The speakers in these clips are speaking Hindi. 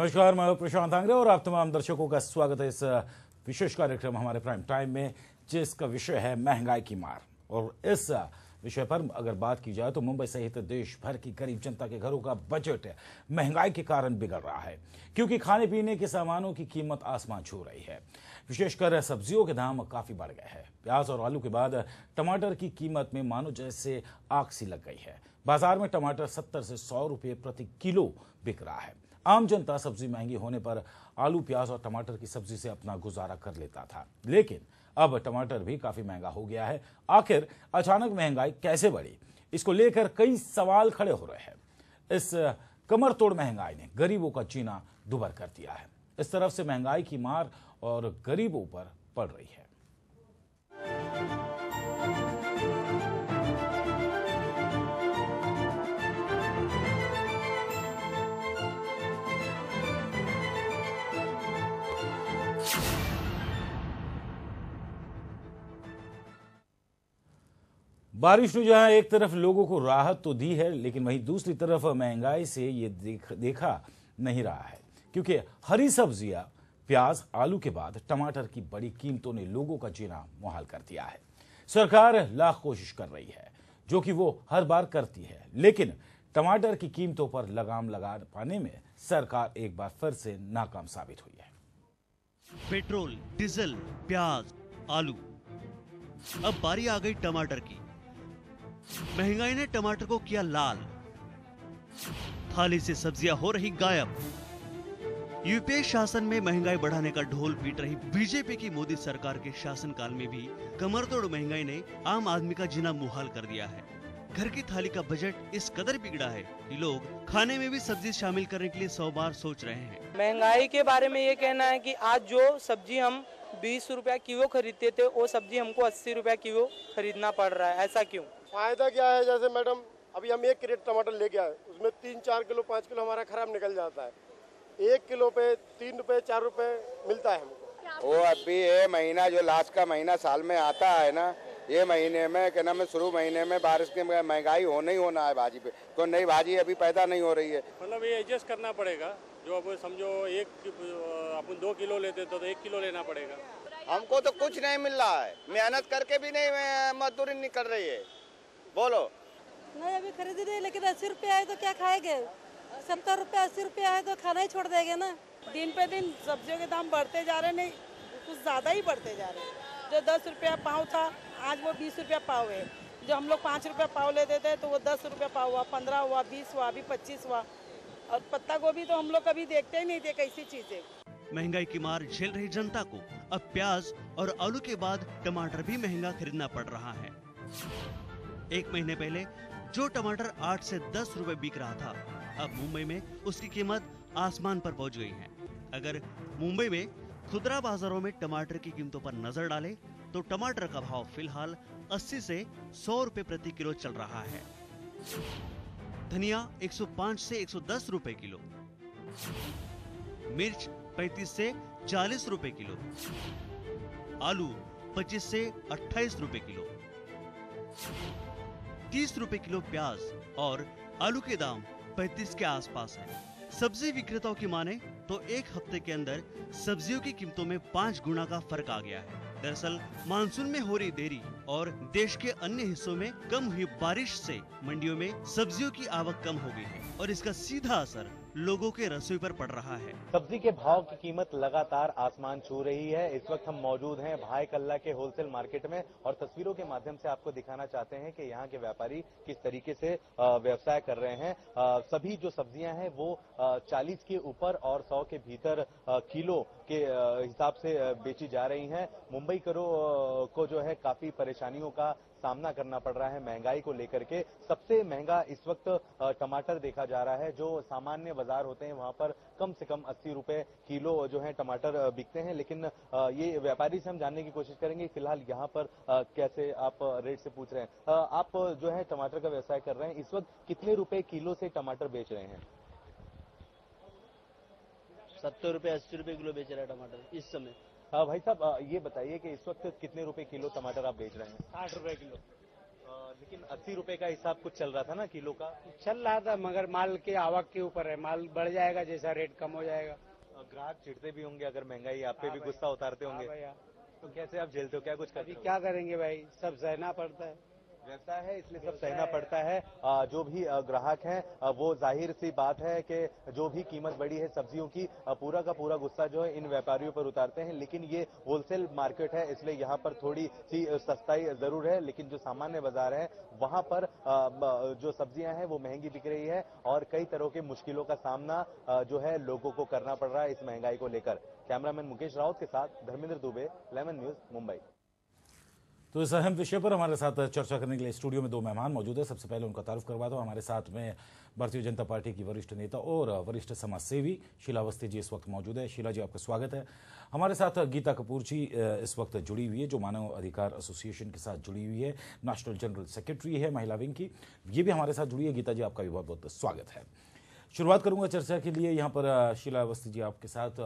नमस्कार मैं प्रशांत आंग्रे और आप तमाम दर्शकों का स्वागत है इस विशेष कार्यक्रम हमारे प्राइम टाइम में जिसका विषय है महंगाई की मार और इस विषय पर अगर बात की जाए तो मुंबई सहित देश भर की गरीब जनता के घरों का बजट महंगाई के कारण बिगड़ रहा है क्योंकि खाने पीने के सामानों की कीमत आसमान छू रही है विशेषकर सब्जियों के दाम काफ़ी बढ़ गए हैं प्याज और आलू के बाद टमाटर की कीमत में मानो जैसे आग सी लग गई है बाजार में टमाटर सत्तर से सौ रुपये प्रति किलो बिक रहा है आम जनता सब्जी महंगी होने पर आलू प्याज और टमाटर की सब्जी से अपना गुजारा कर लेता था लेकिन अब टमाटर भी काफी महंगा हो गया है आखिर अचानक महंगाई कैसे बढ़ी इसको लेकर कई सवाल खड़े हो रहे हैं इस कमर तोड़ महंगाई ने गरीबों का जीना दुबर कर दिया है इस तरफ से महंगाई की मार और गरीबों पर पड़ रही है बारिश ने जहां एक तरफ लोगों को राहत तो दी है लेकिन वहीं दूसरी तरफ महंगाई से ये देख, देखा नहीं रहा है क्योंकि हरी सब्जियां प्याज आलू के बाद टमाटर की बड़ी कीमतों ने लोगों का जीना मुहाल कर दिया है सरकार लाख कोशिश कर रही है जो कि वो हर बार करती है लेकिन टमाटर की कीमतों पर लगाम लगा पाने में सरकार एक बार फिर से नाकाम साबित हुई है पेट्रोल डीजल प्याज आलू अब बारी आ गई टमाटर की महंगाई ने टमाटर को किया लाल थाली से सब्जियां हो रही गायब यूपीए शासन में महंगाई बढ़ाने का ढोल पीट रही बीजेपी की मोदी सरकार के शासनकाल में भी कमर तोड़ महंगाई ने आम आदमी का जीना मुहाल कर दिया है घर की थाली का बजट इस कदर बिगड़ा है कि लोग खाने में भी सब्जी शामिल करने के लिए सौ बार सोच रहे हैं महंगाई के बारे में ये कहना है कि आज जो सब्जी हम बीस रुपया किलो खरीदते थे वो सब्जी हमको अस्सी रूपया किलो खरीदना पड़ रहा है ऐसा क्यों फायदा क्या है जैसे मैडम अभी हम एक क्रेट टमाटर लेके आए उसमें तीन चार किलो पाँच किलो हमारा खराब निकल जाता है एक किलो पे तीन रूपए चार रूपए मिलता है हमको वो अभी ये महीना जो लास्ट का महीना साल में आता है ना ये महीने में क्या नाम है शुरू महीने में बारिश के महंगाई होना ही होना है भाजी पे तो नई भाजी अभी पैदा नहीं हो रही है मतलब ये एडजस्ट करना पड़ेगा जो अब समझो एक अपन दो किलो लेते तो, तो एक किलो लेना पड़ेगा हमको तो कुछ नहीं मिल रहा है मेहनत करके भी नहीं मजदूरी नहीं कर रही है बोलो नहीं अभी खरीदी नहीं लेकिन अस्सी रुपया है तो क्या खाएंगे सत्तर रुपया अस्सी रुपया है तो खाना ही छोड़ देंगे ना दिन पे दिन सब्जियों के दाम बढ़ते जा रहे नहीं कुछ ज़्यादा ही बढ़ते जा रहे हैं जो दस रुपया पाँव था आज वो बीस रुपया पाव है जो हम लोग पाँच रुपया पाव लेते थे तो वो दस रुपया पाव हुआ पंद्रह हुआ बीस हुआ अभी पच्चीस हुआ और पत्ता गोभी तो हम लोग कभी देखते ही नहीं थे कैसी चीजें महंगाई की मार झेल रही जनता को अब प्याज और आलू के बाद टमाटर भी महंगा खरीदना पड़ रहा है एक महीने पहले जो टमाटर आठ से दस रुपए बिक रहा था अब मुंबई में उसकी कीमत आसमान पर पहुंच गई है अगर मुंबई में खुदरा बाजारों में टमाटर की कीमतों पर नजर डालें तो टमाटर का भाव फिलहाल 80 से 100 रुपए प्रति किलो चल रहा है धनिया 105 से 110 रुपए किलो मिर्च 35 से 40 रुपए किलो आलू 25 से 28 रुपए किलो 30 रुपए किलो प्याज और आलू के दाम 35 के आसपास है सब्जी विक्रेताओं की माने तो एक हफ्ते के अंदर सब्जियों की कीमतों में पांच गुना का फर्क आ गया है दरअसल मानसून में हो रही देरी और देश के अन्य हिस्सों में कम हुई बारिश से मंडियों में सब्जियों की आवक कम हो गई है और इसका सीधा असर लोगों के रसोई पर पड़ रहा है सब्जी के भाव की कीमत लगातार आसमान छू रही है इस वक्त हम मौजूद हैं भाई कल्ला के होलसेल मार्केट में और तस्वीरों के माध्यम से आपको दिखाना चाहते हैं कि यहाँ के व्यापारी किस तरीके से व्यवसाय कर रहे हैं सभी जो सब्जियां हैं वो 40 के ऊपर और 100 के भीतर किलो के हिसाब से बेची जा रही है मुंबई मुंबई करो को जो है काफी परेशानियों का सामना करना पड़ रहा है महंगाई को लेकर के सबसे महंगा इस वक्त टमाटर देखा जा रहा है जो सामान्य बाजार होते हैं वहां पर कम से कम अस्सी रुपए किलो जो है टमाटर बिकते हैं लेकिन ये व्यापारी से हम जानने की कोशिश करेंगे फिलहाल यहाँ पर कैसे आप रेट से पूछ रहे हैं आप जो है टमाटर का व्यवसाय कर रहे हैं इस वक्त कितने रुपए किलो से टमाटर बेच रहे हैं सत्तर रुपए अस्सी रुपए किलो बेच रहा है टमाटर इस समय हाँ भाई साहब ये बताइए कि इस वक्त कितने रुपए किलो टमाटर आप बेच रहे हैं साठ रुपए किलो आ, लेकिन अस्सी रुपए का हिसाब कुछ चल रहा था ना किलो का चल रहा था मगर माल के आवक के ऊपर है माल बढ़ जाएगा जैसा रेट कम हो जाएगा ग्राहक चिड़ते भी होंगे अगर महंगाई आप पे हाँ भी गुस्सा उतारते होंगे हाँ तो कैसे आप झेलते हो क्या कुछ कर क्या करेंगे भाई सब सहना पड़ता है रहता है इसलिए सब सहना पड़ता है जो भी ग्राहक हैं वो जाहिर सी बात है कि जो भी कीमत बढ़ी है सब्जियों की पूरा का पूरा गुस्सा जो है इन व्यापारियों पर उतारते हैं लेकिन ये होलसेल मार्केट है इसलिए यहाँ पर थोड़ी सी सस्ताई जरूर है लेकिन जो सामान्य बाजार है वहाँ पर जो सब्जियां हैं वो महंगी बिक रही है और कई तरह के मुश्किलों का सामना जो है लोगों को करना पड़ रहा है इस महंगाई को लेकर कैमरामैन मुकेश राउत के साथ धर्मेंद्र दुबे लेमन न्यूज मुंबई तो इस अहम विषय पर हमारे साथ चर्चा करने के लिए स्टूडियो में दो मेहमान मौजूद है सबसे पहले उनका तारुफ करवा दो हमारे साथ में भारतीय जनता पार्टी की वरिष्ठ नेता और वरिष्ठ समाज सेवी शीला अवस्थी जी इस वक्त मौजूद है शीला जी आपका स्वागत है हमारे साथ गीता कपूर जी इस वक्त जुड़ी हुई है जो मानव अधिकार एसोसिएशन के साथ जुड़ी हुई है नेशनल जनरल सेक्रेटरी है महिला विंग की ये भी हमारे साथ जुड़ी है गीता जी आपका भी बहुत बहुत स्वागत है शुरुआत करूंगा चर्चा के लिए यहाँ पर शीला अवस्थी जी आपके साथ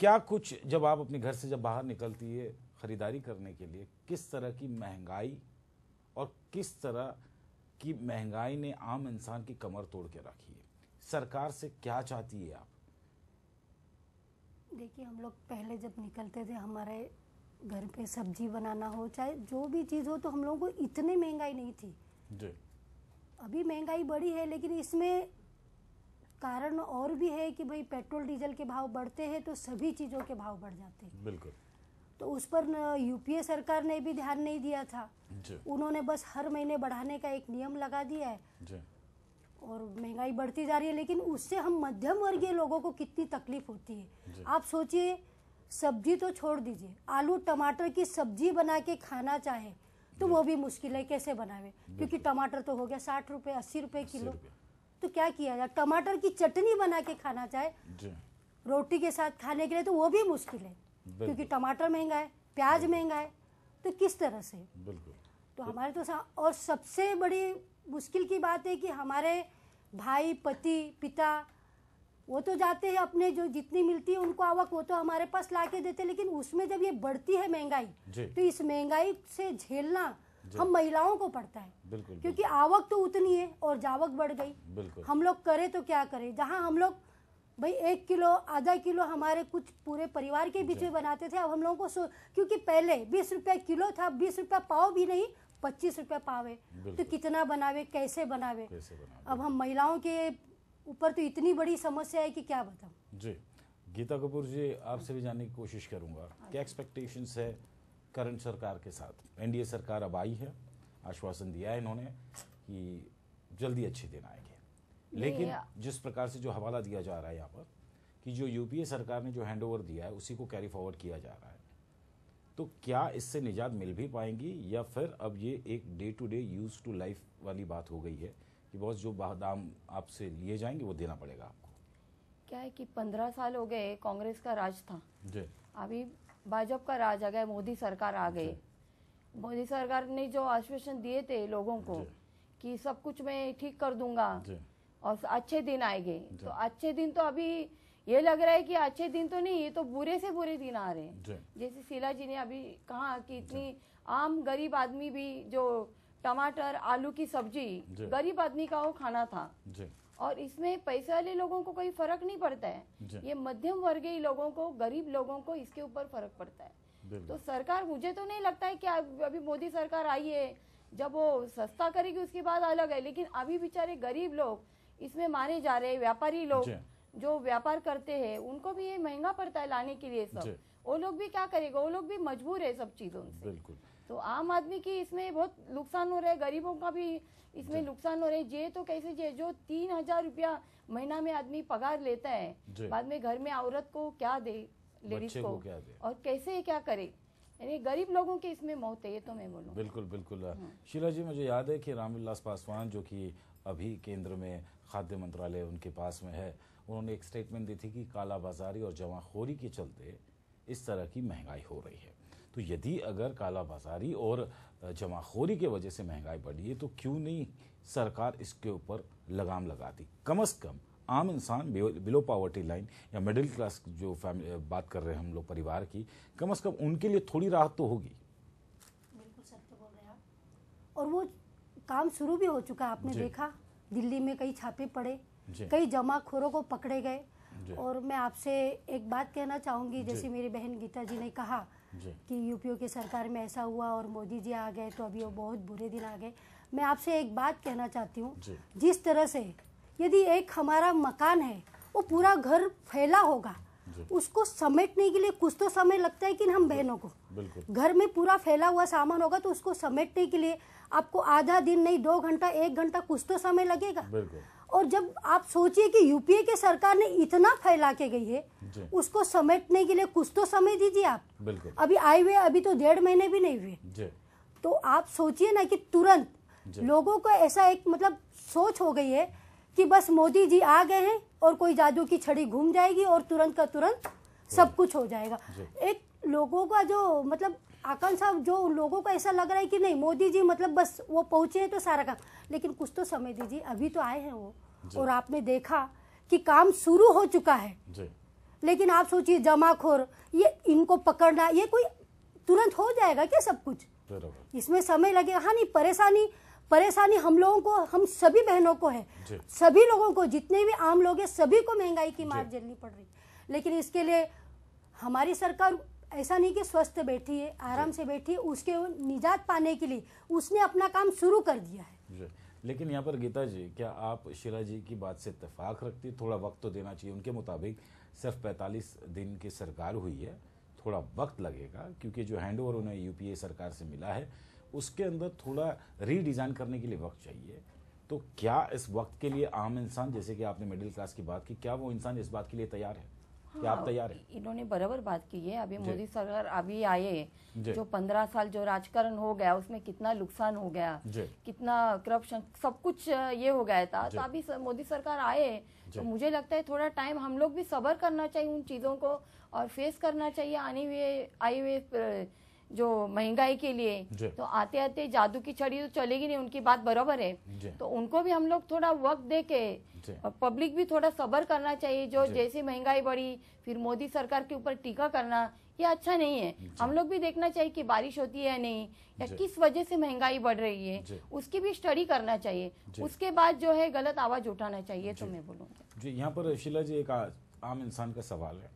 क्या कुछ जब आप अपने घर से जब बाहर निकलती है ख़रीदारी करने के लिए किस तरह की महंगाई और किस तरह की महंगाई ने आम इंसान की कमर तोड़ के रखी है सरकार से क्या चाहती है आप देखिए हम लोग पहले जब निकलते थे हमारे घर पे सब्जी बनाना हो चाहे जो भी चीज़ हो तो हम लोगों को इतनी महंगाई नहीं थी जी अभी महंगाई बढ़ी है लेकिन इसमें कारण और भी है कि भाई पेट्रोल डीजल के भाव बढ़ते हैं तो सभी चीज़ों के भाव बढ़ जाते हैं बिल्कुल तो उस पर यूपीए सरकार ने भी ध्यान नहीं दिया था उन्होंने बस हर महीने बढ़ाने का एक नियम लगा दिया है और महंगाई बढ़ती जा रही है लेकिन उससे हम मध्यम वर्गीय लोगों को कितनी तकलीफ होती है आप सोचिए सब्जी तो छोड़ दीजिए आलू टमाटर की सब्जी बना के खाना चाहे तो वो भी मुश्किल है कैसे बनावे क्योंकि टमाटर तो हो गया साठ रुपए अस्सी रुपए किलो तो क्या किया जाए टमाटर की चटनी बना के खाना चाहे रोटी के साथ खाने के लिए तो वो भी मुश्किल है क्योंकि टमाटर महंगा है प्याज महंगा है तो किस तरह से तो हमारे तो और सबसे बड़ी मुश्किल की बात है कि हमारे भाई पति पिता वो तो जाते हैं अपने जो जितनी मिलती है उनको आवक वो तो हमारे पास ला के देते लेकिन उसमें जब ये बढ़ती है महंगाई तो इस महंगाई से झेलना हम महिलाओं को पड़ता है बिल्कुल क्योंकि आवक तो उतनी है और जावक बढ़ गई हम लोग करें तो क्या करें जहाँ हम लोग भाई एक किलो आधा किलो हमारे कुछ पूरे परिवार के बीच में अच्छा। बनाते थे अब हम लोगों को क्योंकि पहले बीस रुपया किलो था बीस रुपया पाव भी नहीं पच्चीस रुपया पावे तो कितना बनावे कैसे बनावे, कैसे बनावे? अब हम महिलाओं के ऊपर तो इतनी बड़ी समस्या है कि क्या बताऊं जी गीता कपूर जी आपसे भी जानने की कोशिश करूंगा क्या एक्सपेक्टेशंस है करंट सरकार के साथ एनडीए सरकार अब आई है आश्वासन दिया है इन्होंने कि जल्दी अच्छे दिन आएंगे लेकिन जिस प्रकार से जो हवाला दिया जा रहा है यहाँ पर कि जो यूपीए सरकार ने जो हैंडओवर दिया है उसी को कैरी फॉरवर्ड किया जा रहा है तो क्या इससे निजात मिल भी पाएंगी या फिर अब ये एक day to day use to life वाली बात हो गई है कि बॉस जो बादाम आपसे लिए जाएंगे वो देना पड़ेगा आपको क्या है कि पंद्रह साल हो गए कांग्रेस का राज था जी अभी भाजपा का राज आ गया मोदी सरकार आ गई मोदी सरकार ने जो आश्वासन दिए थे लोगों को कि सब कुछ मैं ठीक कर दूंगा और अच्छे दिन आएंगे तो अच्छे दिन तो अभी ये लग रहा है कि अच्छे दिन तो नहीं ये तो बुरे से बुरे दिन आ रहे हैं जैसे शीला जी ने अभी कहा कि इतनी आम गरीब आदमी भी जो टमाटर आलू की सब्जी गरीब आदमी का वो खाना था और इसमें पैसे वाले लोगों को कोई फर्क नहीं पड़ता है ये मध्यम वर्गीय लोगों को गरीब लोगों को इसके ऊपर फर्क पड़ता है तो सरकार मुझे तो नहीं लगता है कि अभी मोदी सरकार आई है जब वो सस्ता करेगी उसके बाद अलग है लेकिन अभी बेचारे गरीब लोग इसमें माने जा रहे व्यापारी लोग जो व्यापार करते हैं उनको भी ये महंगा पड़ता है लाने के लिए सब वो लोग भी क्या करेगा वो लोग भी मजबूर है सब चीजों से बिल्कुल तो आम आदमी की इसमें बहुत नुकसान हो रहा है गरीबों का भी इसमें नुकसान हो रहा है जे तो कैसे जे जो तीन हजार रुपया महीना में आदमी पगार लेता है बाद में घर में औरत को क्या दे लेडीज को, को क्या दे और कैसे क्या करे यानी गरीब लोगों की इसमें मौत है ये तो मैं बोलूँ बिल्कुल बिल्कुल हाँ। शीला जी मुझे याद है कि रामविलास पासवान जो कि अभी केंद्र में खाद्य मंत्रालय उनके पास में है उन्होंने एक स्टेटमेंट दी थी कि काला बाजारी और जमाखोरी के चलते इस तरह की महंगाई हो रही है तो यदि अगर काला बाजारी और जमाखोरी के वजह से महंगाई बढ़ी है तो क्यों नहीं सरकार इसके ऊपर लगाम लगाती कम अज़ कम आम इंसान बिलो पावर्टी लाइन या मिडिल क्लास जो फैमिली बात कर रहे हैं हम लोग परिवार की कम अज़ कम उनके लिए थोड़ी राहत तो होगी बिल्कुल सत्य बोल रहे हैं और वो काम शुरू भी हो चुका है आपने देखा दिल्ली में कई छापे पड़े कई जमाखोरों को पकड़े गए और मैं आपसे एक बात कहना चाहूँगी जैसे मेरी बहन गीता जी ने कहा कि यूपीओ की सरकार में ऐसा हुआ और मोदी जी आ गए तो अभी वो बहुत बुरे दिन आ गए मैं आपसे एक बात कहना चाहती हूँ जिस तरह से यदि एक हमारा मकान है वो पूरा घर फैला होगा उसको समेटने के लिए कुछ तो समय लगता है कि हम बहनों को घर में पूरा फैला हुआ सामान होगा तो उसको समेटने के लिए आपको आधा दिन नहीं दो घंटा एक घंटा कुछ तो समय लगेगा और जब आप सोचिए कि यूपीए के सरकार ने इतना फैला के गई है उसको समेटने के लिए कुछ तो समय दीजिए आप अभी आए हुए अभी तो डेढ़ महीने भी नहीं हुए तो आप सोचिए ना कि तुरंत लोगों को ऐसा एक मतलब सोच हो गई है कि बस मोदी जी आ गए हैं और कोई जादू की छड़ी घूम जाएगी और तुरंत का तुरंत सब कुछ हो जाएगा एक लोगों का जो मतलब आकांक्षा जो लोगों को ऐसा लग रहा है कि नहीं मोदी जी मतलब बस वो पहुंचे हैं तो सारा काम लेकिन कुछ तो समय दीजिए अभी तो आए हैं वो और आपने देखा कि काम शुरू हो चुका है लेकिन आप सोचिए जमाखोर ये इनको पकड़ना ये कोई तुरंत हो जाएगा क्या सब कुछ इसमें समय लगेगा हाँ नहीं परेशानी परेशानी हम लोगों को हम सभी बहनों को है सभी लोगों को जितने भी आम लोग हैं सभी को महंगाई की मार झेलनी पड़ रही लेकिन इसके लिए हमारी सरकार ऐसा नहीं कि स्वस्थ बैठी है आराम से बैठी है उसके निजात पाने के लिए उसने अपना काम शुरू कर दिया है लेकिन यहाँ पर गीता जी क्या आप शिला जी की बात से इतफाक रखती थोड़ा वक्त तो देना चाहिए उनके मुताबिक सिर्फ 45 दिन की सरकार हुई है थोड़ा वक्त लगेगा क्योंकि जो हैंड ओवर उन्हें यूपीए सरकार से मिला है उसके अंदर थोड़ा रीडिज़ाइन करने के लिए वक्त चाहिए तो क्या इस वक्त के लिए आम इंसान जैसे कि आपने मिडिल क्लास की बात की क्या वो इंसान इस बात के लिए तैयार है क्या आप हाँ, तैयार हैं इन्होंने बराबर बात की है अभी मोदी सरकार अभी आए जो पंद्रह साल जो राजकरण हो गया उसमें कितना नुकसान हो गया कितना करप्शन सब कुछ ये हो गया था तो अभी मोदी सरकार आए तो मुझे लगता है थोड़ा टाइम हम लोग भी सबर करना चाहिए उन चीज़ों को और फेस करना चाहिए आने हुए आए हुए जो महंगाई के लिए तो आते आते जादू की छड़ी तो चलेगी नहीं उनकी बात बराबर है तो उनको भी हम लोग थोड़ा वक्त दे के और पब्लिक भी थोड़ा सबर करना चाहिए जो जैसी महंगाई बढ़ी फिर मोदी सरकार के ऊपर टीका करना ये अच्छा नहीं है हम लोग भी देखना चाहिए कि बारिश होती है या नहीं या किस वजह से महंगाई बढ़ रही है उसकी भी स्टडी करना चाहिए उसके बाद जो है गलत आवाज उठाना चाहिए तो मैं बोलूँगा जी यहाँ पर शीला जी एक आम इंसान का सवाल है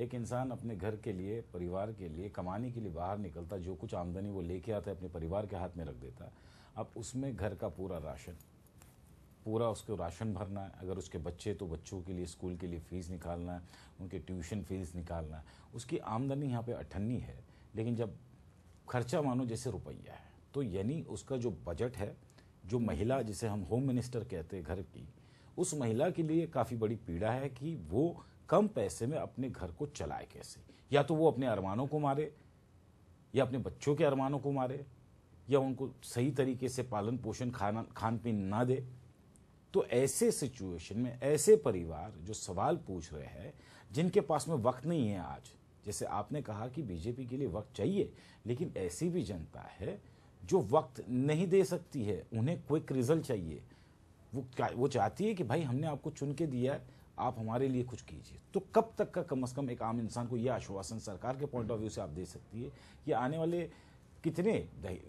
एक इंसान अपने घर के लिए परिवार के लिए कमाने के लिए बाहर निकलता जो कुछ आमदनी वो लेके आता है अपने परिवार के हाथ में रख देता अब उसमें घर का पूरा राशन पूरा उसको राशन भरना है अगर उसके बच्चे तो बच्चों के लिए स्कूल के लिए फ़ीस निकालना है उनके ट्यूशन फ़ीस निकालना है उसकी आमदनी यहाँ पे अठन्नी है लेकिन जब खर्चा मानो जैसे रुपया है तो यानी उसका जो बजट है जो महिला जिसे हम होम मिनिस्टर कहते हैं घर की उस महिला के लिए काफ़ी बड़ी पीड़ा है कि वो कम पैसे में अपने घर को चलाए कैसे या तो वो अपने अरमानों को मारे या अपने बच्चों के अरमानों को मारे या उनको सही तरीके से पालन पोषण खाना खान पीन ना दे तो ऐसे सिचुएशन में ऐसे परिवार जो सवाल पूछ रहे हैं जिनके पास में वक्त नहीं है आज जैसे आपने कहा कि बीजेपी के लिए वक्त चाहिए लेकिन ऐसी भी जनता है जो वक्त नहीं दे सकती है उन्हें क्विक रिजल्ट चाहिए वो वो चाहती है कि भाई हमने आपको चुन के दिया है आप हमारे लिए कुछ कीजिए तो कब तक का कम अज़ कम एक आम इंसान को यह आश्वासन सरकार के पॉइंट ऑफ व्यू से आप दे सकती है कि आने वाले कितने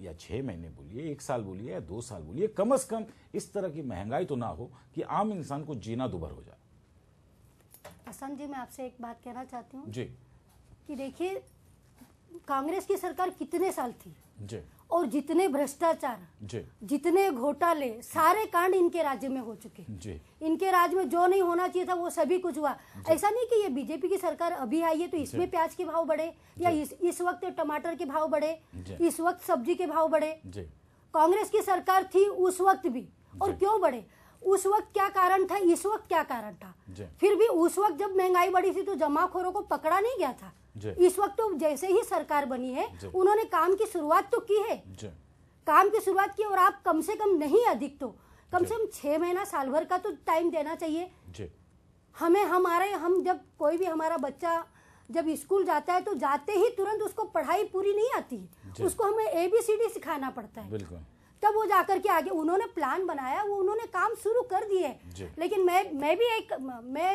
या छः महीने बोलिए एक साल बोलिए या दो साल बोलिए कम अज़ कम इस तरह की महंगाई तो ना हो कि आम इंसान को जीना दुभर हो जाए असम जी मैं आपसे एक बात कहना चाहती हूँ जी कि देखिए कांग्रेस की सरकार कितने साल थी जी और जितने भ्रष्टाचार जितने घोटाले सारे कांड इनके राज्य में हो चुके इनके राज्य में जो नहीं होना चाहिए था वो सभी कुछ हुआ ऐसा नहीं कि ये बीजेपी की सरकार अभी आई है तो इसमें प्याज के भाव बढ़े या इस इस वक्त टमाटर के भाव बढ़े इस वक्त सब्जी के भाव बढ़े कांग्रेस की सरकार थी उस वक्त भी और क्यों बढ़े उस वक्त क्या कारण था इस वक्त क्या कारण था फिर भी उस वक्त जब महंगाई बढ़ी थी तो जमाखोरों को पकड़ा नहीं गया था इस वक्त तो जैसे ही सरकार बनी है उन्होंने काम की शुरुआत तो की है काम की शुरुआत की और आप कम से कम नहीं अधिक तो कम से कम छह महीना साल भर का तो टाइम देना चाहिए हमें हमारे हम जब कोई भी हमारा बच्चा जब स्कूल जाता है तो जाते ही तुरंत उसको पढ़ाई पूरी नहीं आती उसको हमें एबीसीडी सिखाना पड़ता है बिल्कुल तब वो जाकर के आगे उन्होंने प्लान बनाया वो उन्होंने काम शुरू कर दिए लेकिन मैं मैं भी एक मैं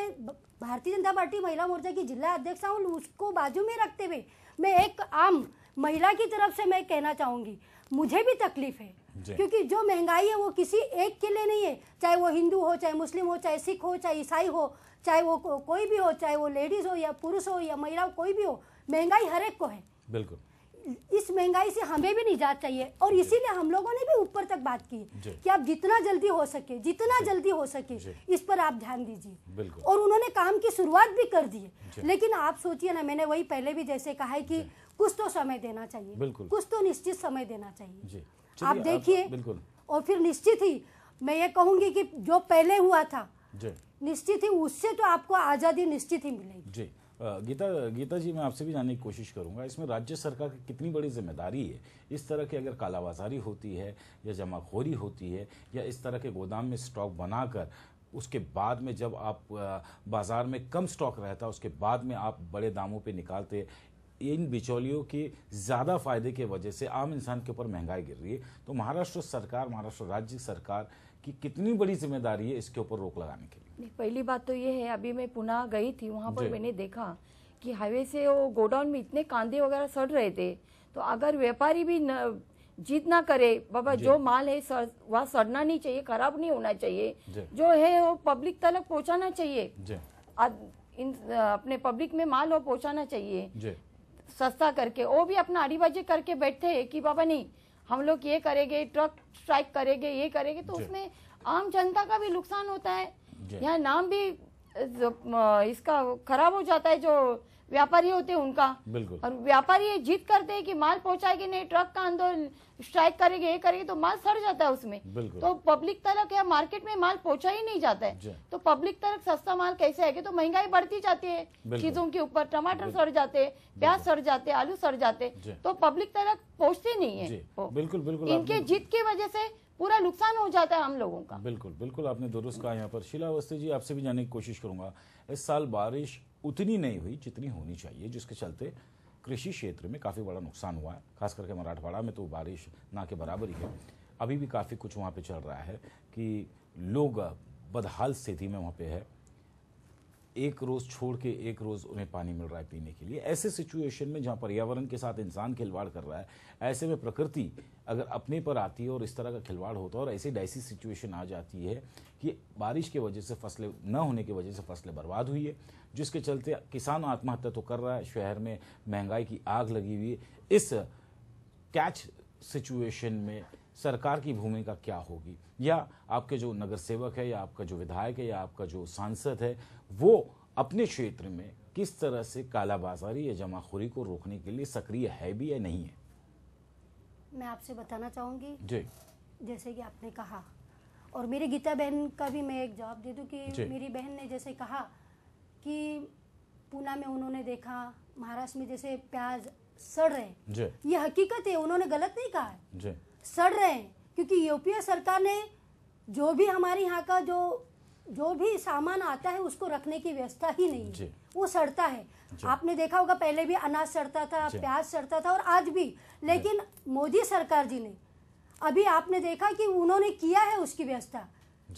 भारतीय जनता पार्टी महिला मोर्चा की जिला अध्यक्ष हूँ उसको बाजू में रखते हुए मैं एक आम महिला की तरफ से मैं कहना चाहूँगी मुझे भी तकलीफ है क्योंकि जो महंगाई है वो किसी एक के लिए नहीं है चाहे वो हिंदू हो चाहे मुस्लिम हो चाहे सिख हो चाहे ईसाई हो चाहे वो को, कोई भी हो चाहे वो लेडीज़ हो या पुरुष हो या महिला हो कोई भी हो महंगाई हर एक को है बिल्कुल इस महंगाई से हमें भी निजात चाहिए और इसीलिए हम लोगों ने भी ऊपर तक बात की कि आप जितना जल्दी हो सके जितना जल्दी हो सके इस पर आप ध्यान दीजिए और उन्होंने काम की शुरुआत भी कर दी लेकिन आप सोचिए ना मैंने वही पहले भी जैसे कहा है कि कुछ तो समय देना चाहिए कुछ तो निश्चित समय देना चाहिए आप देखिए और फिर निश्चित ही मैं ये कहूंगी कि जो पहले हुआ था निश्चित ही उससे तो आपको आज़ादी निश्चित ही मिलेगी गीता गीता जी मैं आपसे भी जानने की कोशिश करूंगा इसमें राज्य सरकार की कितनी बड़ी जिम्मेदारी है इस तरह की अगर कालाबाजारी होती है या जमाखोरी होती है या इस तरह के गोदाम में स्टॉक बनाकर उसके बाद में जब आप बाज़ार में कम स्टॉक रहता उसके बाद में आप बड़े दामों पे निकालते इन बिचौलियों के ज़्यादा फायदे के वजह से आम इंसान के ऊपर महंगाई गिर रही है तो महाराष्ट्र सरकार महाराष्ट्र राज्य सरकार की कितनी बड़ी जिम्मेदारी है इसके ऊपर रोक लगाने के लिए नहीं पहली बात तो ये है अभी मैं पुनः गई थी वहाँ पर मैंने देखा कि हाईवे से वो गोडाउन में इतने कांदे वगैरह सड़ रहे थे तो अगर व्यापारी भी न, जीत ना करे बाबा जो माल है सर, वह सड़ना नहीं चाहिए खराब नहीं होना चाहिए जो है वो पब्लिक तक पहुँचाना चाहिए इन अपने पब्लिक में माल वो पहुँचाना चाहिए सस्ता करके वो भी अपना आड़ीबाजी करके बैठते है कि बाबा नहीं हम लोग ये करेंगे ट्रक स्ट्राइक करेंगे ये करेंगे तो उसमें आम जनता का भी नुकसान होता है यहाँ नाम भी इसका खराब हो जाता है जो व्यापारी होते हैं उनका बिल्कुल और व्यापारी जीत करते हैं कि माल पहुंचाएगी नहीं ट्रक का अंदर स्ट्राइक करेगी ये करेंगे तो माल सड़ जाता है उसमें तो पब्लिक तरफ या मार्केट में माल पहुंचा ही नहीं जाता है तो पब्लिक तरफ सस्ता माल कैसे आएगा तो महंगाई बढ़ती जाती है चीजों के ऊपर टमाटर सड़ जाते प्याज सड़ जाते आलू सड़ जाते तो पब्लिक तरफ पहुँचते नहीं है बिल्कुल बिल्कुल इनके जीत की वजह से पूरा नुकसान हो जाता है हम लोगों का बिल्कुल बिल्कुल आपने दुरुस्त कहा यहाँ पर शिला अवस्थी जी आपसे भी जाने की कोशिश करूंगा इस साल बारिश उतनी नहीं हुई जितनी होनी चाहिए जिसके चलते कृषि क्षेत्र में काफ़ी बड़ा नुकसान हुआ है खास करके मराठवाड़ा में तो बारिश ना के बराबर ही है अभी भी काफ़ी कुछ वहाँ पे चल रहा है कि लोग बदहाल स्थिति में वहाँ पे है एक रोज छोड़ के एक रोज उन्हें पानी मिल रहा है पीने के लिए ऐसे सिचुएशन में जहाँ पर्यावरण के साथ इंसान खिलवाड़ कर रहा है ऐसे में प्रकृति अगर अपने पर आती है और इस तरह का खिलवाड़ होता है और ऐसी डाइसी सिचुएशन आ जाती है कि बारिश की वजह से फसलें न होने की वजह से फसलें बर्बाद हुई है जिसके चलते किसान आत्महत्या तो कर रहा है शहर में महंगाई की आग लगी हुई है इस कैच सिचुएशन में सरकार की भूमिका क्या होगी या आपके जो नगर सेवक है या आपका जो विधायक है या आपका जो सांसद है वो अपने क्षेत्र में किस तरह से कालाबाजारी या जमाखोरी को रोकने के लिए सक्रिय है भी या नहीं है मैं आपसे बताना चाहूँगी जी जैसे कि आपने कहा और मेरी गीता बहन का भी मैं एक जवाब दे दूँ कि मेरी बहन ने जैसे कहा कि पूना में उन्होंने देखा महाराष्ट्र में जैसे प्याज सड़ रहे ये हकीकत है उन्होंने गलत नहीं कहा है सड़ रहे हैं क्योंकि यूपीए सरकार ने जो भी हमारे यहाँ का जो जो भी सामान आता है उसको रखने की व्यवस्था ही नहीं है वो सड़ता है आपने देखा होगा पहले भी अनाज सड़ता था प्याज सड़ता था और आज भी लेकिन मोदी सरकार जी ने अभी आपने देखा कि उन्होंने किया है उसकी व्यवस्था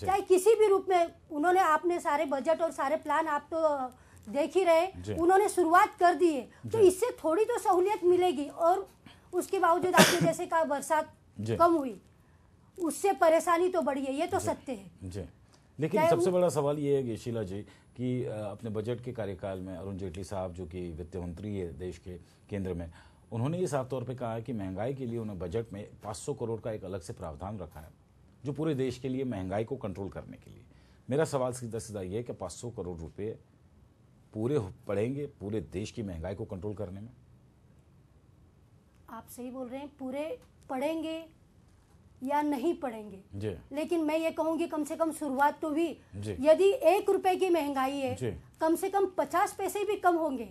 चाहे किसी भी रूप में उन्होंने आपने सारे बजट और सारे प्लान आप तो देख ही रहे उन्होंने शुरुआत कर दी है तो इससे थोड़ी तो सहूलियत मिलेगी और उसके बावजूद आपने जैसे कहा बरसात कम हुई उससे परेशानी तो बढ़ी है ये तो सत्य है जी लेकिन सबसे बड़ा सवाल ये है कि शीला जी कि अपने बजट के कार्यकाल में अरुण जेटली साहब जो कि वित्त मंत्री है देश के केंद्र में उन्होंने ये साफ तौर पे कहा है कि महंगाई के लिए उन्होंने बजट में 500 करोड़ का एक अलग से प्रावधान रखा है जो पूरे देश के लिए महंगाई को कंट्रोल करने के लिए मेरा सवाल सीधा सीधा ये है कि पाँच करोड़ रुपये पूरे पड़ेंगे पूरे देश की महंगाई को कंट्रोल करने में आप सही बोल रहे हैं पूरे पढ़ेंगे या नहीं पढ़ेंगे लेकिन मैं ये कहूंगी कम से कम शुरुआत तो हुई यदि एक रुपए की महंगाई है कम से कम पचास पैसे भी कम होंगे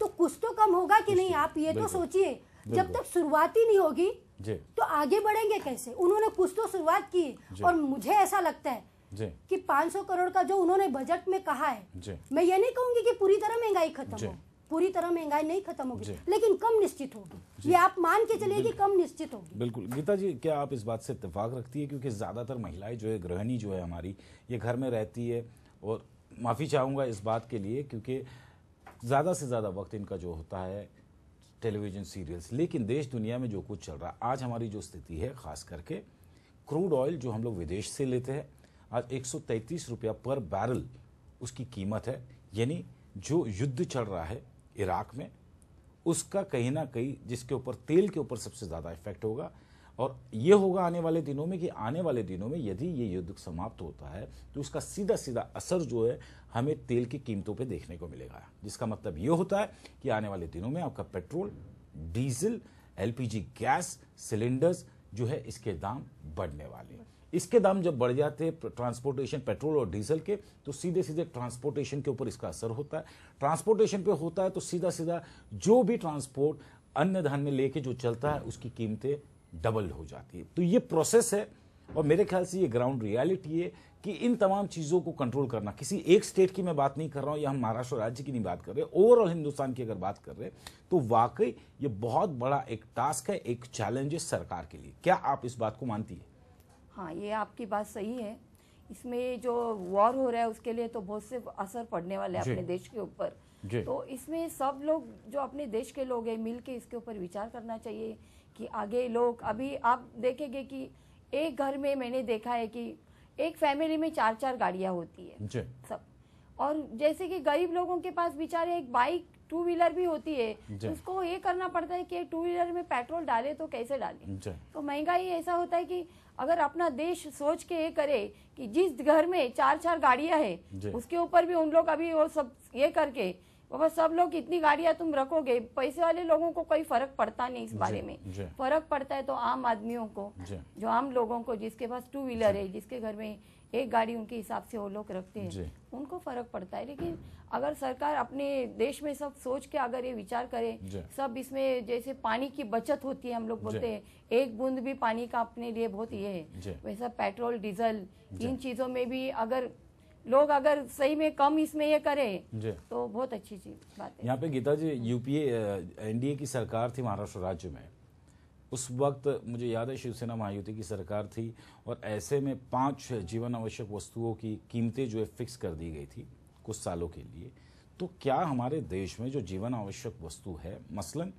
तो कुछ तो कम होगा कि नहीं तो। आप ये तो सोचिए जब तक शुरुआत ही नहीं होगी तो आगे बढ़ेंगे कैसे उन्होंने कुछ तो शुरुआत की और मुझे ऐसा लगता है कि 500 करोड़ का जो उन्होंने बजट में कहा है मैं ये नहीं कहूंगी कि पूरी तरह महंगाई खत्म हो पूरी तरह महंगाई नहीं खत्म होगी लेकिन कम निश्चित होगी ये आप मान के चलिए कि कम निश्चित होगी बिल्कुल गीता जी क्या आप इस बात से इतफाक रखती है क्योंकि ज़्यादातर महिलाएं जो है गृहिणी जो है हमारी ये घर में रहती है और माफ़ी चाहूंगा इस बात के लिए क्योंकि ज़्यादा से ज़्यादा वक्त इनका जो होता है टेलीविज़न सीरियल्स लेकिन देश दुनिया में जो कुछ चल रहा है आज हमारी जो स्थिति है ख़ास करके क्रूड ऑयल जो हम लोग विदेश से लेते हैं आज एक रुपया पर बैरल उसकी कीमत है यानी जो युद्ध चल रहा है इराक में उसका कहीं ना कहीं जिसके ऊपर तेल के ऊपर सबसे ज़्यादा इफेक्ट होगा और ये होगा आने वाले दिनों में कि आने वाले दिनों में यदि ये युद्ध समाप्त होता है तो उसका सीधा सीधा असर जो है हमें तेल की कीमतों पे देखने को मिलेगा जिसका मतलब ये होता है कि आने वाले दिनों में आपका petrol diesel LPG gas cylinders जो है इसके दाम बढ़ने वाले हैं इसके दाम जब बढ़ जाते हैं ट्रांसपोर्टेशन पेट्रोल और डीजल के तो सीधे सीधे ट्रांसपोर्टेशन के ऊपर इसका असर होता है ट्रांसपोर्टेशन पे होता है तो सीधा सीधा जो भी ट्रांसपोर्ट अन्य धान में लेके जो चलता है उसकी कीमतें डबल हो जाती है तो ये प्रोसेस है और मेरे ख्याल से ये ग्राउंड रियलिटी है कि इन तमाम चीज़ों को कंट्रोल करना किसी एक स्टेट की मैं बात नहीं कर रहा हूँ या हम महाराष्ट्र राज्य की नहीं बात कर रहे ओवरऑल हिंदुस्तान की अगर बात कर रहे हैं तो वाकई ये बहुत बड़ा एक टास्क है एक चैलेंज है सरकार के लिए क्या आप इस बात को मानती है हाँ ये आपकी बात सही है इसमें जो वॉर हो रहा है उसके लिए तो बहुत से असर पड़ने वाले हैं अपने देश के ऊपर तो इसमें सब लोग जो अपने देश के लोग हैं मिल के इसके ऊपर विचार करना चाहिए कि आगे लोग अभी आप देखेंगे कि एक घर में मैंने देखा है कि एक फैमिली में चार चार गाड़ियाँ होती है सब और जैसे कि गरीब लोगों के पास बेचारे एक बाइक टू व्हीलर भी होती है उसको ये करना पड़ता है कि टू व्हीलर में पेट्रोल डाले तो कैसे डाले तो महंगाई ऐसा होता है कि अगर अपना देश सोच के ये करे कि जिस घर में चार चार गाड़ियां है उसके ऊपर भी उन लोग अभी वो सब ये करके बाबा सब लोग इतनी गाड़ियां तुम रखोगे पैसे वाले लोगों को कोई फर्क पड़ता नहीं इस बारे में फर्क पड़ता है तो आम आदमियों को जो आम लोगों को जिसके पास टू व्हीलर है जिसके घर में एक गाड़ी उनके हिसाब से वो लोग रखते हैं उनको फर्क पड़ता है लेकिन अगर सरकार अपने देश में सब सोच के अगर ये विचार करे सब इसमें जैसे पानी की बचत होती है हम लोग बोलते हैं एक बूंद भी पानी का अपने लिए बहुत ये है वैसा पेट्रोल डीजल इन चीजों में भी अगर लोग अगर सही में कम इसमें ये करें तो बहुत अच्छी चीज बात है यहाँ पे गीता जी यूपीए एनडीए की सरकार थी महाराष्ट्र राज्य में उस वक्त मुझे याद है शिवसेना महायुति की सरकार थी और ऐसे में पांच जीवन आवश्यक वस्तुओं की कीमतें जो है फिक्स कर दी गई थी कुछ सालों के लिए तो क्या हमारे देश में जो जीवन आवश्यक वस्तु है मसलन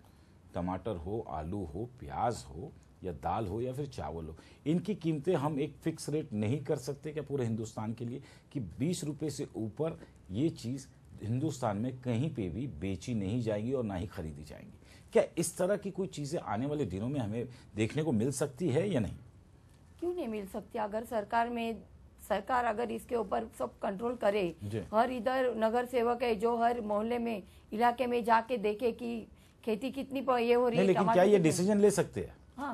टमाटर हो आलू हो प्याज हो या दाल हो या फिर चावल हो इनकी कीमतें हम एक फिक्स रेट नहीं कर सकते क्या पूरे हिंदुस्तान के लिए कि बीस रुपये से ऊपर ये चीज़ हिंदुस्तान में कहीं पे भी बेची नहीं जाएगी और ना ही खरीदी जाएंगी क्या इस तरह की कोई चीज़ें आने वाले दिनों में हमें देखने को मिल सकती है या नहीं क्यों नहीं मिल सकती अगर सरकार में सरकार अगर इसके ऊपर सब कंट्रोल करे हर इधर नगर सेवक है जो हर मोहल्ले में इलाके में जाके देखे कि खेती कितनी ये हो रही है लेकिन क्या ये डिसीजन ले सकते हैं हाँ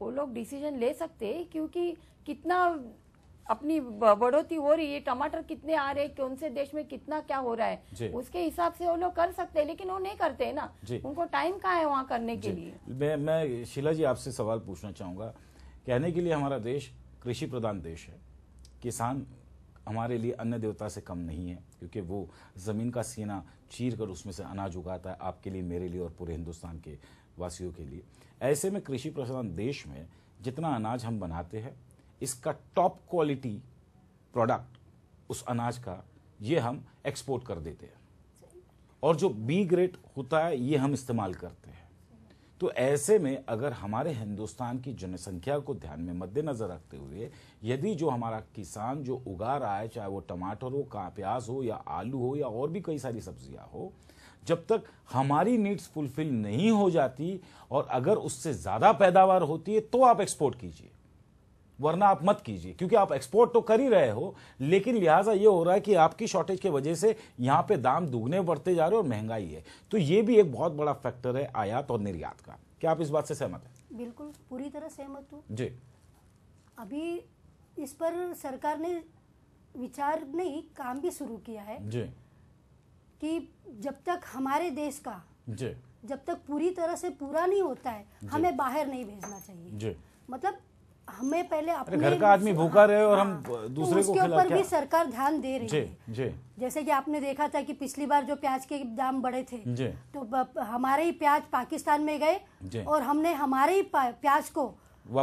वो लोग डिसीजन ले सकते हैं क्योंकि कितना अपनी बढ़ोतरी हो रही है टमाटर कितने आ रहे हैं कौन से देश में कितना क्या हो रहा है उसके हिसाब से वो लोग कर सकते हैं लेकिन वो नहीं करते है ना उनको टाइम कहाँ है वहाँ करने के लिए मैं मैं शीला जी आपसे सवाल पूछना चाहूँगा कहने के लिए हमारा देश कृषि प्रधान देश है किसान हमारे लिए अन्य देवता से कम नहीं है क्योंकि वो ज़मीन का सीना चीर कर उसमें से अनाज उगाता है आपके लिए मेरे लिए और पूरे हिंदुस्तान के वासियों के लिए ऐसे में कृषि प्रधान देश में जितना अनाज हम बनाते हैं इसका टॉप क्वालिटी प्रोडक्ट उस अनाज का ये हम एक्सपोर्ट कर देते हैं और जो बी ग्रेड होता है ये हम इस्तेमाल करते हैं तो ऐसे में अगर हमारे हिंदुस्तान की जनसंख्या को ध्यान में मद्देनजर रखते हुए यदि जो हमारा किसान जो उगा रहा है चाहे वो टमाटर हो का प्याज हो या आलू हो या और भी कई सारी सब्जियां हो जब तक हमारी नीड्स फुलफिल नहीं हो जाती और अगर उससे ज़्यादा पैदावार होती है तो आप एक्सपोर्ट कीजिए वरना आप मत कीजिए क्योंकि आप एक्सपोर्ट तो कर ही रहे हो लेकिन लिहाजा ये हो रहा है कि आपकी शॉर्टेज की वजह से यहाँ पे दाम दुगने बढ़ते जा रहे हैं और महंगाई है तो ये भी एक बहुत बड़ा फैक्टर है आयात और निर्यात का क्या आप इस बात से सहमत हैं बिल्कुल पूरी तरह सहमत हूँ जी अभी इस पर सरकार ने विचार नहीं काम भी शुरू किया है जी कि जब तक हमारे देश का जी जब तक पूरी तरह से पूरा नहीं होता है हमें बाहर नहीं भेजना चाहिए जी मतलब हमें पहले अपने घर का आदमी भूखा हाँ, रहे और हम हाँ, तो दूसरे तो को ऊपर भी सरकार ध्यान दे रही है जैसे कि आपने देखा था कि पिछली बार जो प्याज के दाम बढ़े थे तो हमारे ही प्याज पाकिस्तान में गए और हमने हमारे ही प्याज को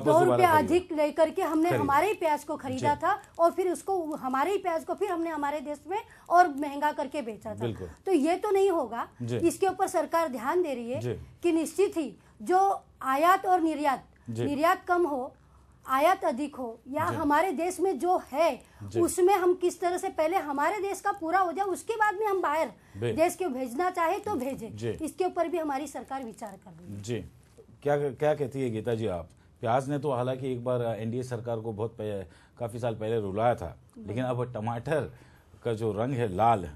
दो रुपये अधिक लेकर के हमने हमारे ही प्याज को खरीदा था और फिर उसको हमारे ही प्याज को फिर हमने हमारे देश में और महंगा करके बेचा था तो ये तो नहीं होगा इसके ऊपर सरकार ध्यान दे रही है कि निश्चित ही जो आयात और निर्यात निर्यात कम हो आयात अधिक हो या हमारे देश में जो है उसमें हम किस तरह से पहले हमारे देश का पूरा हो जाए उसके बाद में हम बाहर देश के भेजना चाहे तो भेजे इसके ऊपर भी हमारी सरकार विचार कर रही है जी क्या क्या कहती है गीता जी आप प्याज ने तो हालांकि एक बार एनडीए सरकार को बहुत काफ़ी साल पहले रुलाया था लेकिन अब टमाटर का जो रंग है लाल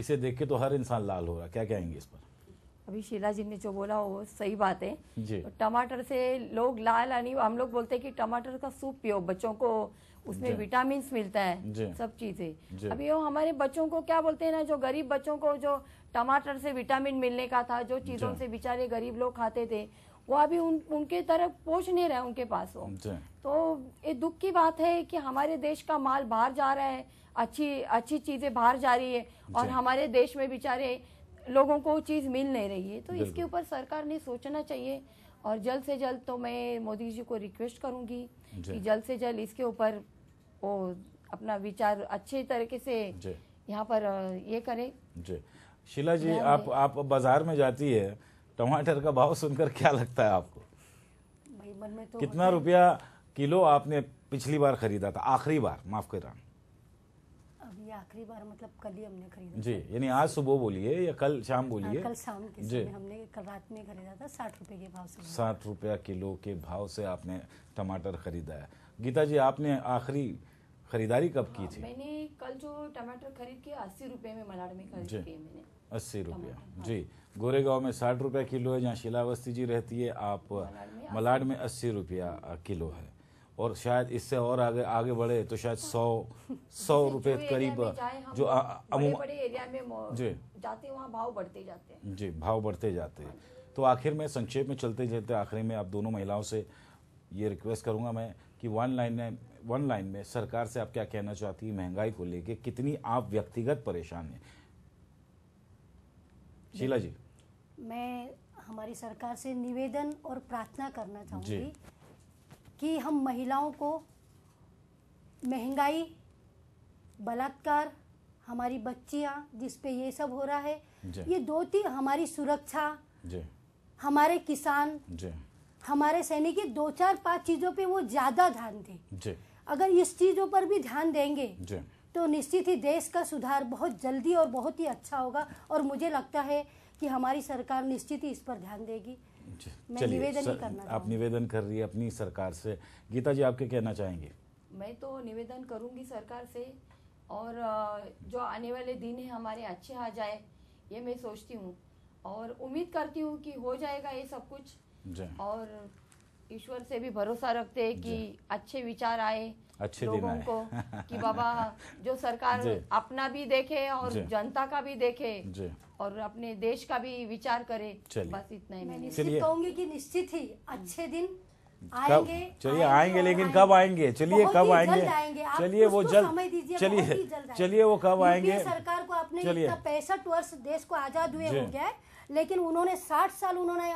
इसे देख के तो हर इंसान लाल हो रहा क्या कहेंगे इस पर अभी शीला जी ने जो बोला वो सही बात है तो टमाटर से लोग लाल यानी हम लोग बोलते हैं कि टमाटर का सूप पियो बच्चों को उसमें विटामिन मिलता है सब चीजें अभी वो हमारे बच्चों को क्या बोलते हैं ना जो गरीब बच्चों को जो टमाटर से विटामिन मिलने का था जो चीजों से बेचारे गरीब लोग खाते थे वो अभी उन उनके तरफ पहुंच नहीं रहे उनके पास वो तो ये दुख की बात है कि हमारे देश का माल बाहर जा रहा है अच्छी अच्छी चीजें बाहर जा रही है और हमारे देश में बेचारे लोगों को चीज़ मिल नहीं रही है तो इसके ऊपर सरकार ने सोचना चाहिए और जल्द से जल्द तो मैं मोदी जी को रिक्वेस्ट करूंगी कि जल्द से जल्द इसके ऊपर वो अपना विचार अच्छे तरीके से यहाँ पर ये करें जी शीला जी आप आप बाजार में जाती है टमाटर का भाव सुनकर क्या लगता है आपको भाई मन में तो कितना रुपया किलो आपने पिछली बार खरीदा था आखिरी बार माफ कर रहा हूँ आखिरी बार मतलब कल ही हमने खरीदा जी यानी आज सुबह बोलिए या कल शाम हाँ, बोलिए कल शाम के जी हमने कल रात में खरीदा था साठ रुपए के भाव से साठ रुपया किलो के भाव से आपने टमाटर खरीदा है गीता जी आपने आखिरी खरीदारी कब की हाँ, थी मैंने कल जो टमाटर खरीद के अस्सी रुपए में मलाड में खरीद मैंने अस्सी रुपया हाँ। जी गोरेगांव में साठ रुपया किलो है जहाँ शिलावस्ती जी रहती है आप मलाड में अस्सी रुपया किलो है और शायद इससे और आगे आगे बढ़े तो शायद सौ सौ रुपए करीब जो अमूमन जी जाते वहाँ भाव बढ़ते जाते हैं जी भाव बढ़ते जाते हैं तो आखिर में संक्षेप में चलते चलते आखिर में आप दोनों महिलाओं से ये रिक्वेस्ट करूँगा मैं कि वन लाइन में वन लाइन में सरकार से आप क्या कहना चाहती है महंगाई को लेके कितनी आप व्यक्तिगत परेशान हैं शीला जी मैं हमारी सरकार से निवेदन और प्रार्थना करना चाहूँगी कि हम महिलाओं को महंगाई बलात्कार हमारी बच्चियाँ जिस पे ये सब हो रहा है ये दो तीन हमारी सुरक्षा हमारे किसान हमारे सैनिक ये दो चार पांच चीज़ों पे वो ज़्यादा ध्यान दें अगर इस चीज़ों पर भी ध्यान देंगे तो निश्चित ही देश का सुधार बहुत जल्दी और बहुत ही अच्छा होगा और मुझे लगता है कि हमारी सरकार निश्चित ही इस पर ध्यान देगी चलिए आप निवेदन कर रही है अपनी सरकार से गीता जी आपके कहना चाहेंगे मैं तो निवेदन करूंगी सरकार से और जो आने वाले दिन है हमारे अच्छे आ जाए ये मैं सोचती हूँ और उम्मीद करती हूँ कि हो जाएगा ये सब कुछ और ईश्वर से भी भरोसा रखते हैं कि अच्छे विचार आए अच्छी लोगों को कि बाबा जो सरकार अपना भी देखे और जनता का भी देखे और अपने देश का भी विचार करे बस इतना ही मैं निश्चित कहूंगी कि निश्चित ही अच्छे दिन आएंगे चलिए आएंगे लेकिन कब आएंगे चलिए कब आएंगे चलिए वो जल्द चलिए चलिए वो कब आएंगे सरकार को अपने पैंसठ वर्ष देश को आजाद हुए हो गया है लेकिन उन्होंने साठ साल उन्होंने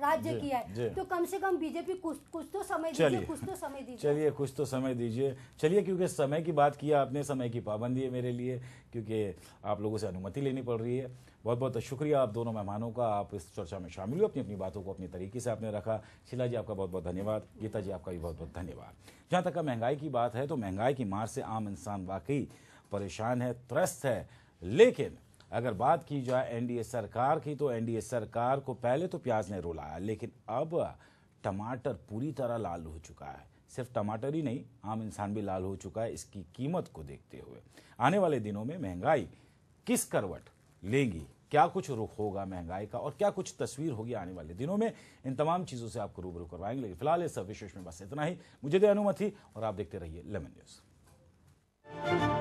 राज्य किया है तो कम से कम बीजेपी कुछ कुछ तो समय दीजिए कुछ तो समय दीजिए चलिए कुछ तो समय दीजिए चलिए क्योंकि समय की बात किया आपने समय की पाबंदी है मेरे लिए क्योंकि आप लोगों से अनुमति लेनी पड़ रही है बहुत बहुत शुक्रिया आप दोनों मेहमानों का आप इस चर्चा में शामिल हुए अपनी अपनी बातों को अपने तरीके से आपने रखा शिला जी आपका बहुत बहुत धन्यवाद गीता जी आपका भी बहुत बहुत धन्यवाद जहाँ तक महंगाई की बात है तो महंगाई की मार से आम इंसान वाकई परेशान है त्रस्त है लेकिन अगर बात की जाए एनडीए सरकार की तो एनडीए सरकार को पहले तो प्याज ने रुलाया लेकिन अब टमाटर पूरी तरह लाल हो चुका है सिर्फ टमाटर ही नहीं आम इंसान भी लाल हो चुका है इसकी कीमत को देखते हुए आने वाले दिनों में महंगाई किस करवट लेंगी क्या कुछ रुख होगा महंगाई का और क्या कुछ तस्वीर होगी आने वाले दिनों में इन तमाम चीज़ों से आपको रूबरू करवाएंगे लेकिन फिलहाल इस विशेष में बस इतना ही मुझे दे अनुमति और आप देखते रहिए लेमन न्यूज़